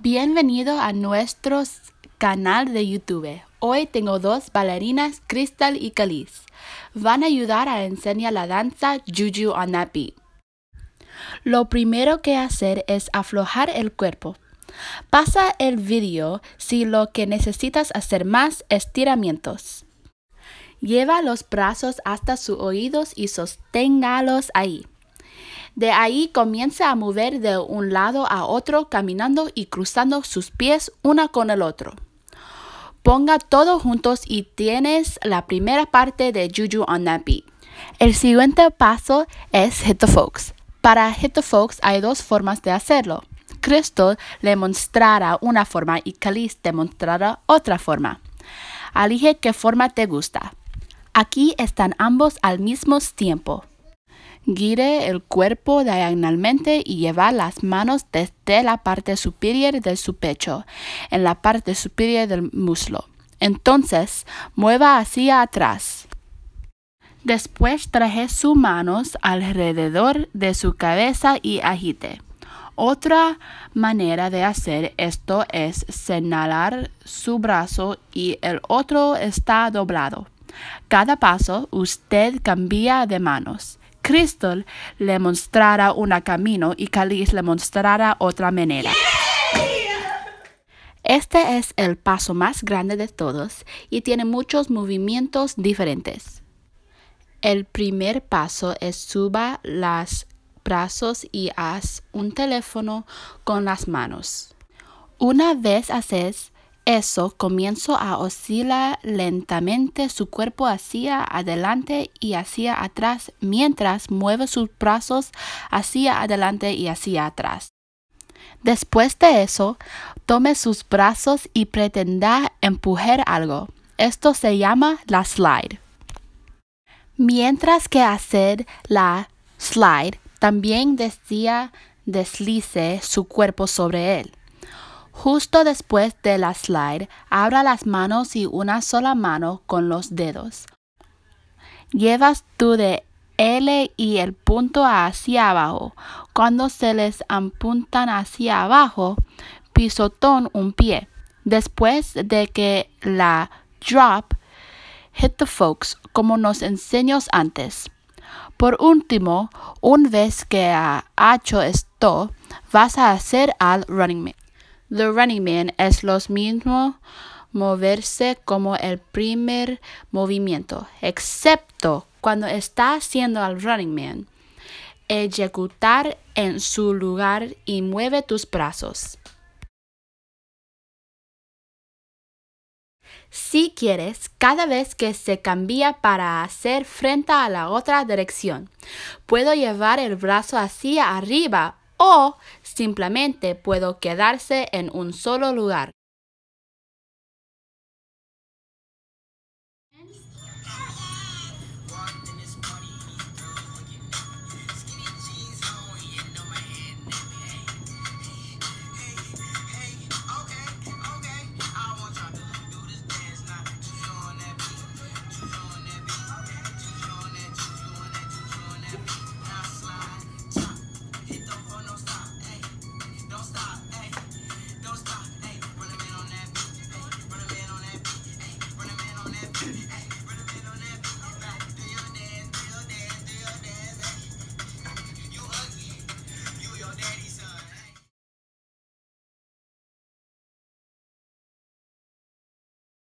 Bienvenido a nuestro canal de YouTube. Hoy tengo dos bailarinas, Crystal y Kalis. Van a ayudar a enseñar la danza Juju on Lo primero que hacer es aflojar el cuerpo. Pasa el vídeo si lo que necesitas hacer más estiramientos. Lleva los brazos hasta sus oídos y sosténgalos ahí. De ahí comienza a mover de un lado a otro, caminando y cruzando sus pies una con el otro. Ponga todo juntos y tienes la primera parte de Juju on that beat. El siguiente paso es Hit the Para Hit the hay dos formas de hacerlo. Crystal le mostrará una forma y Calice te mostrará otra forma. Elige qué forma te gusta. Aquí están ambos al mismo tiempo. Gire el cuerpo diagonalmente y lleva las manos desde la parte superior de su pecho, en la parte superior del muslo. Entonces, mueva hacia atrás. Después traje sus manos alrededor de su cabeza y agite. Otra manera de hacer esto es señalar su brazo y el otro está doblado. Cada paso usted cambia de manos. Crystal le mostrará un camino y Calis le mostrará otra manera. Este es el paso más grande de todos y tiene muchos movimientos diferentes. El primer paso es suba los brazos y haz un teléfono con las manos. Una vez haces eso comienzo a oscilar lentamente su cuerpo hacia adelante y hacia atrás mientras mueve sus brazos hacia adelante y hacia atrás. Después de eso, tome sus brazos y pretenda empujar algo. Esto se llama la slide. Mientras que hacer la slide, también deslice su cuerpo sobre él. Justo después de la slide, abra las manos y una sola mano con los dedos. Llevas tú de L y el punto hacia abajo. Cuando se les apuntan hacia abajo, pisotón un pie. Después de que la drop, hit the folks como nos enseñó antes. Por último, una vez que ha hecho esto, vas a hacer al running mix. The Running Man es lo mismo moverse como el primer movimiento, excepto cuando está haciendo al Running Man. Ejecutar en su lugar y mueve tus brazos. Si quieres, cada vez que se cambia para hacer frente a la otra dirección, puedo llevar el brazo hacia arriba o simplemente puedo quedarse en un solo lugar.